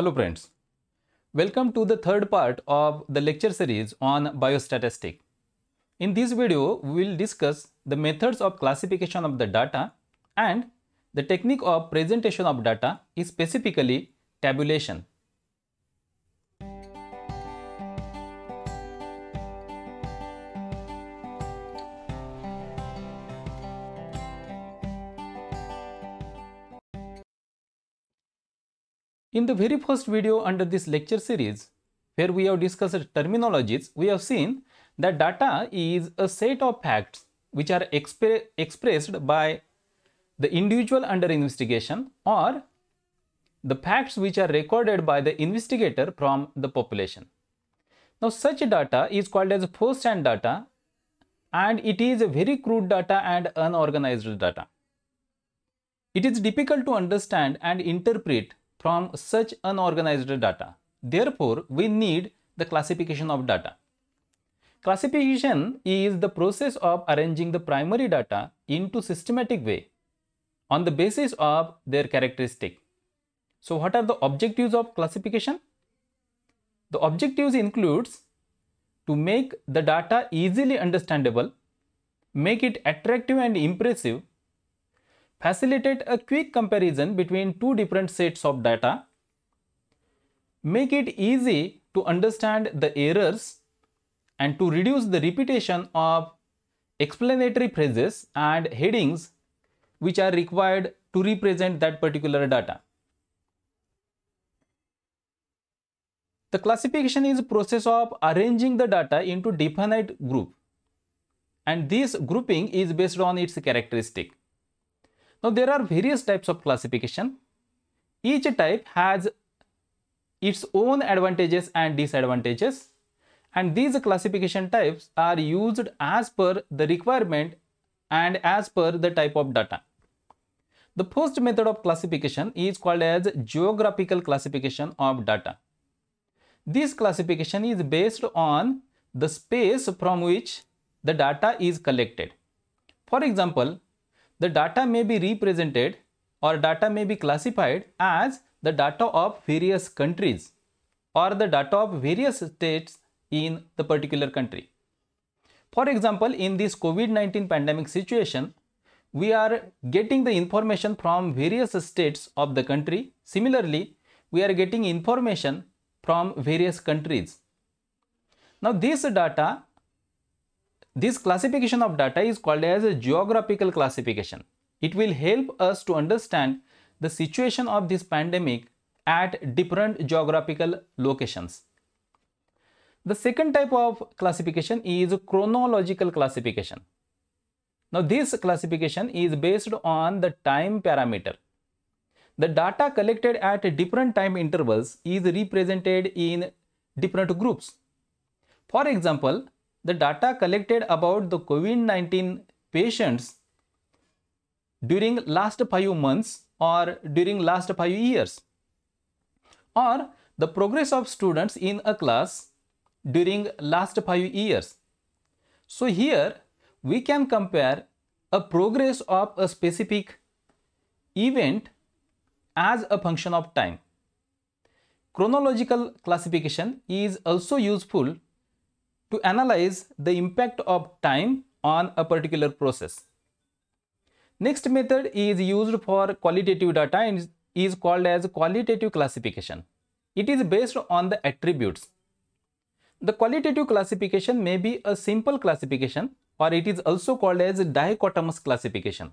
Hello friends. Welcome to the third part of the lecture series on biostatistics. In this video, we will discuss the methods of classification of the data and the technique of presentation of data is specifically tabulation. In the very first video under this lecture series, where we have discussed terminologies, we have seen that data is a set of facts which are expressed by the individual under investigation or the facts which are recorded by the investigator from the population. Now such data is called as first-hand data and it is a very crude data and unorganized data. It is difficult to understand and interpret from such unorganized data. Therefore, we need the classification of data. Classification is the process of arranging the primary data into systematic way on the basis of their characteristic. So what are the objectives of classification? The objectives includes to make the data easily understandable, make it attractive and impressive, facilitate a quick comparison between two different sets of data, make it easy to understand the errors and to reduce the repetition of explanatory phrases and headings which are required to represent that particular data. The classification is a process of arranging the data into definite group and this grouping is based on its characteristic. Now there are various types of classification. Each type has its own advantages and disadvantages and these classification types are used as per the requirement and as per the type of data. The first method of classification is called as geographical classification of data. This classification is based on the space from which the data is collected. For example, the data may be represented or data may be classified as the data of various countries or the data of various states in the particular country. For example, in this COVID-19 pandemic situation, we are getting the information from various states of the country. Similarly, we are getting information from various countries. Now, this data this classification of data is called as a geographical classification. It will help us to understand the situation of this pandemic at different geographical locations. The second type of classification is chronological classification. Now this classification is based on the time parameter. The data collected at different time intervals is represented in different groups. For example, the data collected about the COVID-19 patients during last 5 months or during last 5 years or the progress of students in a class during last 5 years. So here we can compare a progress of a specific event as a function of time. Chronological classification is also useful to analyze the impact of time on a particular process. Next method is used for qualitative data and is called as qualitative classification. It is based on the attributes. The qualitative classification may be a simple classification or it is also called as dichotomous classification.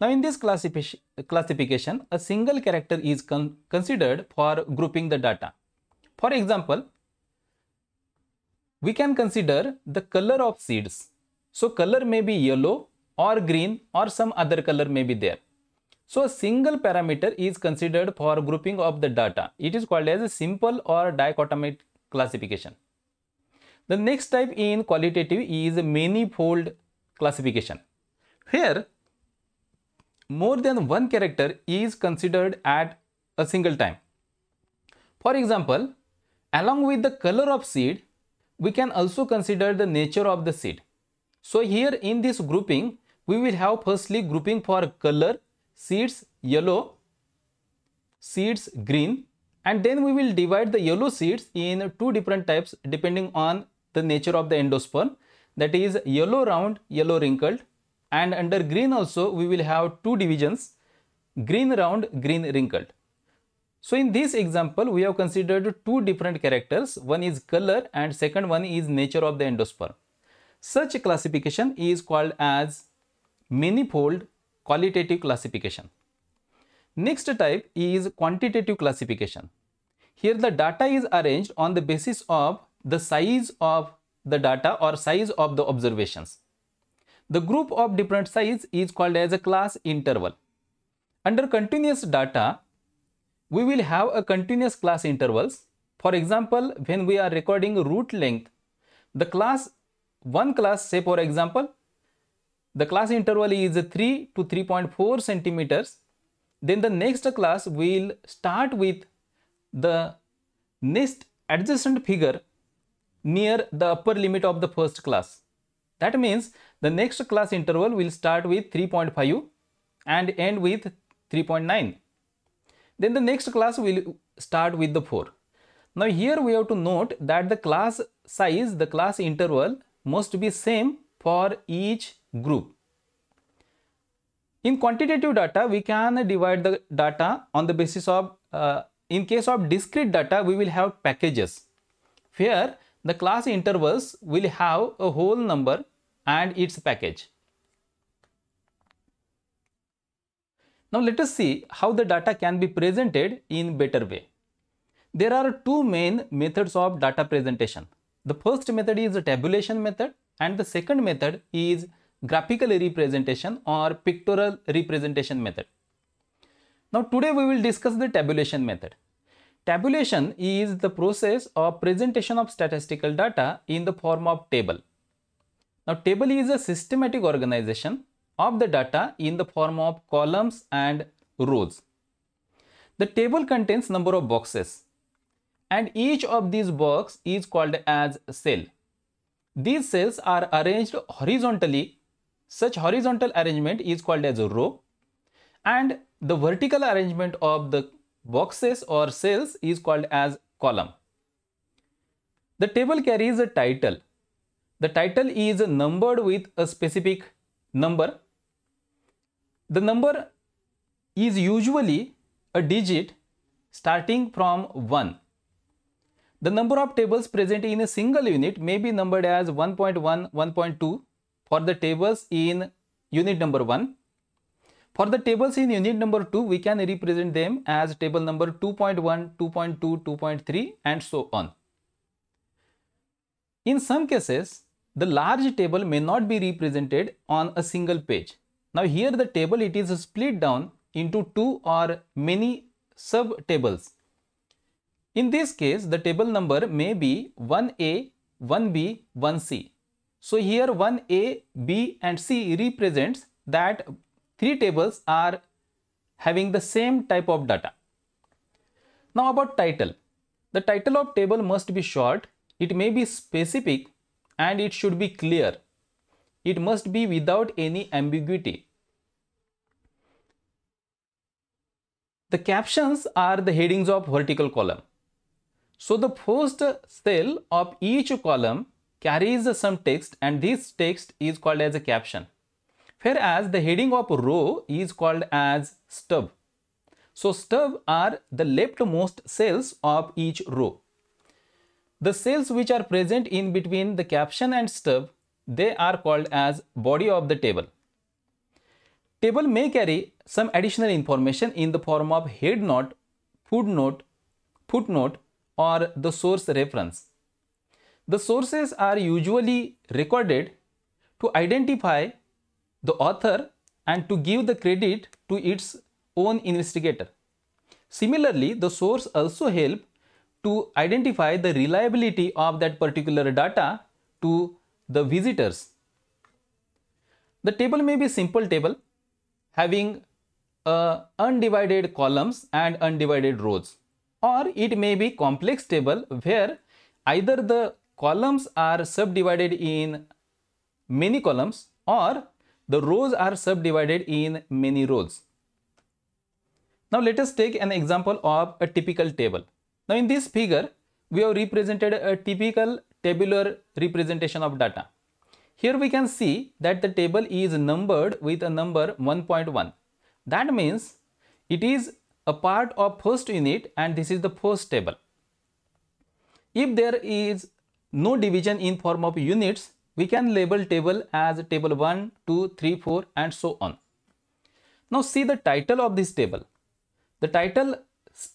Now in this classification, a single character is con considered for grouping the data. For example, we can consider the color of seeds. So color may be yellow or green or some other color may be there. So a single parameter is considered for grouping of the data. It is called as a simple or dichotomic classification. The next type in qualitative is many-fold classification. Here, more than one character is considered at a single time. For example, along with the color of seed, we can also consider the nature of the seed. So here in this grouping, we will have firstly grouping for color, seeds yellow, seeds green and then we will divide the yellow seeds in two different types depending on the nature of the endosperm that is yellow round, yellow wrinkled and under green also we will have two divisions green round, green wrinkled. So in this example, we have considered two different characters. One is color and second one is nature of the endosperm. Such classification is called as manifold qualitative classification. Next type is quantitative classification. Here the data is arranged on the basis of the size of the data or size of the observations. The group of different size is called as a class interval. Under continuous data, we will have a continuous class intervals. For example, when we are recording root length, the class, one class say for example, the class interval is 3 to 3.4 centimeters. Then the next class will start with the next adjacent figure near the upper limit of the first class. That means the next class interval will start with 3.5 and end with 3.9. Then the next class will start with the 4. Now here we have to note that the class size, the class interval must be same for each group. In quantitative data, we can divide the data on the basis of, uh, in case of discrete data, we will have packages. Here, the class intervals will have a whole number and its package. Now let us see how the data can be presented in better way. There are two main methods of data presentation. The first method is the tabulation method and the second method is graphical representation or pictorial representation method. Now today we will discuss the tabulation method. Tabulation is the process of presentation of statistical data in the form of table. Now table is a systematic organization of the data in the form of columns and rows. The table contains number of boxes and each of these box is called as cell. These cells are arranged horizontally. Such horizontal arrangement is called as a row and the vertical arrangement of the boxes or cells is called as column. The table carries a title. The title is numbered with a specific number the number is usually a digit starting from 1. The number of tables present in a single unit may be numbered as 1.1, 1.2 for the tables in unit number 1. For the tables in unit number 2, we can represent them as table number 2.1, 2.2, 2.3 and so on. In some cases, the large table may not be represented on a single page. Now here the table it is split down into two or many sub tables. In this case the table number may be 1A, 1B, 1C. So here 1A, B and C represents that three tables are having the same type of data. Now about title. The title of table must be short, it may be specific and it should be clear. It must be without any ambiguity. The captions are the headings of vertical column. So the first cell of each column carries some text and this text is called as a caption. Whereas the heading of row is called as stub. So stub are the leftmost cells of each row. The cells which are present in between the caption and stub they are called as body of the table. Table may carry some additional information in the form of head note, footnote, footnote or the source reference. The sources are usually recorded to identify the author and to give the credit to its own investigator. Similarly, the source also help to identify the reliability of that particular data to the visitors. The table may be simple table having uh, undivided columns and undivided rows or it may be complex table where either the columns are subdivided in many columns or the rows are subdivided in many rows. Now let us take an example of a typical table. Now in this figure, we have represented a typical tabular representation of data. Here we can see that the table is numbered with a number 1.1. That means it is a part of first unit and this is the first table. If there is no division in form of units, we can label table as table 1, 2, 3, 4 and so on. Now see the title of this table. The title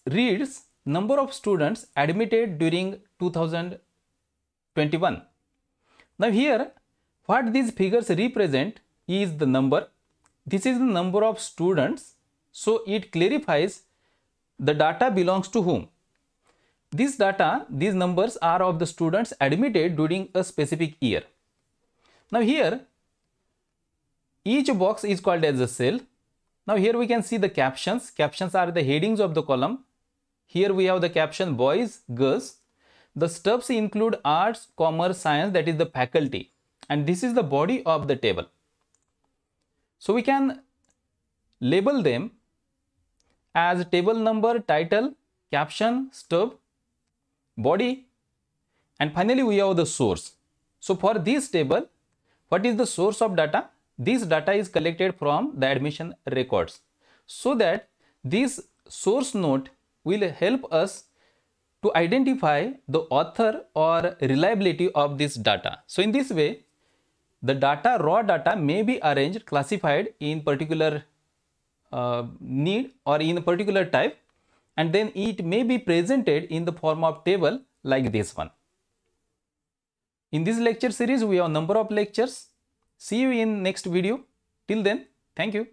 reads number of students admitted during 2000 21. Now here what these figures represent is the number. This is the number of students. So it clarifies the data belongs to whom. This data, these numbers are of the students admitted during a specific year. Now here each box is called as a cell. Now here we can see the captions. Captions are the headings of the column. Here we have the caption boys, girls the stubs include arts, commerce, science, that is the faculty. And this is the body of the table. So we can label them as table number, title, caption, stub, body, and finally we have the source. So for this table, what is the source of data? This data is collected from the admission records so that this source note will help us to identify the author or reliability of this data. So in this way, the data, raw data may be arranged, classified in particular uh, need or in a particular type and then it may be presented in the form of table like this one. In this lecture series, we have number of lectures. See you in next video. Till then, thank you.